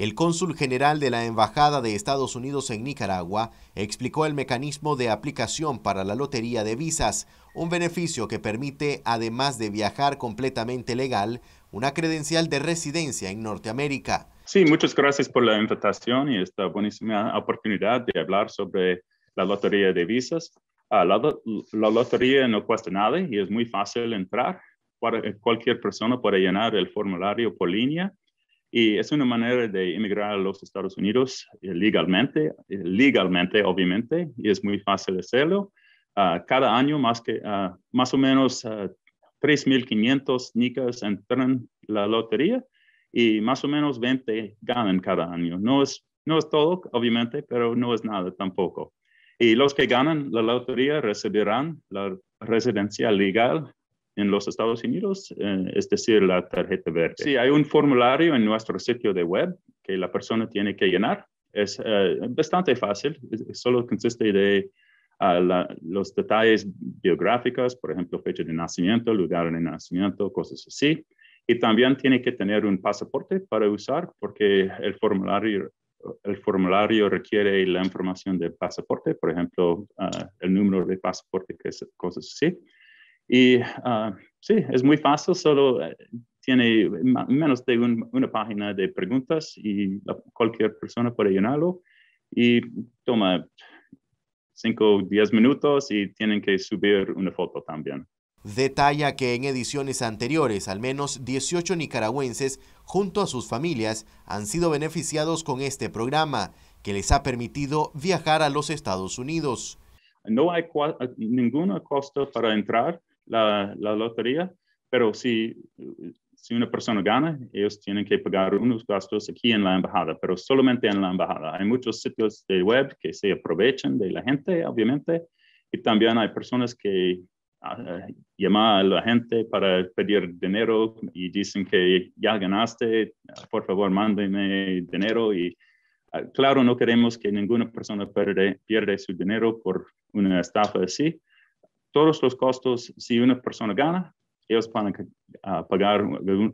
El cónsul general de la Embajada de Estados Unidos en Nicaragua explicó el mecanismo de aplicación para la lotería de visas, un beneficio que permite, además de viajar completamente legal, una credencial de residencia en Norteamérica. Sí, muchas gracias por la invitación y esta buenísima oportunidad de hablar sobre la lotería de visas. Ah, la, la, lotería no cuesta nada y es muy fácil entrar. Cualquier persona puede llenar el formulario por línea y es una manera de emigrar a los Estados Unidos eh, legalmente, eh, legalmente obviamente, y es muy fácil hacerlo. Ah, cada año más, que, ah, más o menos 3.500 ah, nicas entran la lotería y más o menos 20 ganan cada año. No es, no es todo, obviamente, pero no es nada tampoco. Y los que ganan la lotería recibirán la residencia legal en los Estados Unidos, eh, es decir, la tarjeta verde. Sí, hay un formulario en nuestro sitio de web que la persona tiene que llenar. Es eh, bastante fácil, solo consiste de ah, los detalles biográficos, por ejemplo, fecha de nacimiento, lugar de nacimiento, cosas así. Y también tiene que tener un pasaporte para usar porque el formulario, el formulario requiere la información del pasaporte, por ejemplo, ah, el número de pasaporte, cosas así y ah, sí, es muy fácil, solo eh, tiene menos de una página de preguntas y cualquier persona puede llenarlo y toma 5 o 10 minutos y tienen que subir una foto también. Detalla que en ediciones anteriores, al menos 18 nicaragüenses, junto a sus familias, han sido beneficiados con este programa, que les ha permitido viajar a los Estados Unidos. No hay ninguna costo para entrar, la, lotería, pero si, si una persona gana, ellos tienen que pagar unos gastos aquí en la embajada, pero solamente en la embajada. Hay muchos sitios de web que se aprovechan de la gente, obviamente, y también hay personas que ah, eh, llaman a la gente para pedir dinero y dicen que ya ganaste, por favor, mándeme dinero. Y ah, claro, no queremos que ninguna persona pierda su dinero por una estafa así, todos los costos, si una persona gana, ellos van a pagar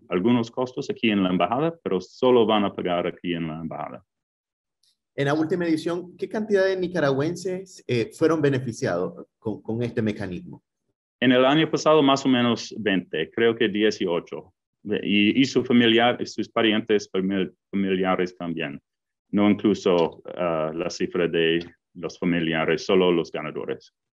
algunos costos aquí en la embajada, pero solo van a pagar aquí en la embajada. En la última edición, ¿qué cantidad de nicaragüenses eh, fueron beneficiados con, este mecanismo? En el año pasado, más o menos 20, creo que 18. Y, y su familiar, sus parientes familiares también. No incluso ah, la cifra de los familiares, solo los ganadores.